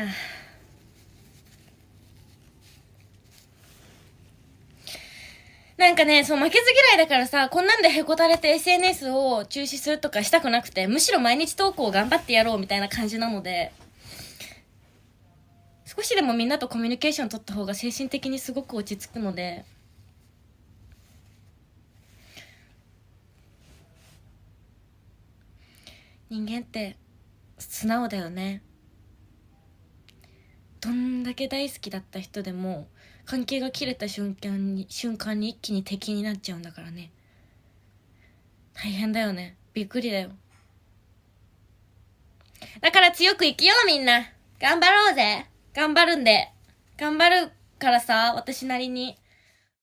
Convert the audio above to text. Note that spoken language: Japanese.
は なんかね、そう、負けず嫌いだからさ、こんなんでへこたれて SNS を中止するとかしたくなくて、むしろ毎日投稿を頑張ってやろうみたいな感じなので、少しでもみんなとコミュニケーション取った方が精神的にすごく落ち着くので、人間って素直だよね。どんだけ大好きだった人でも関係が切れた瞬間に瞬間に一気に敵になっちゃうんだからね大変だよねびっくりだよだから強く生きようみんな頑張ろうぜ頑張るんで頑張るからさ私なりに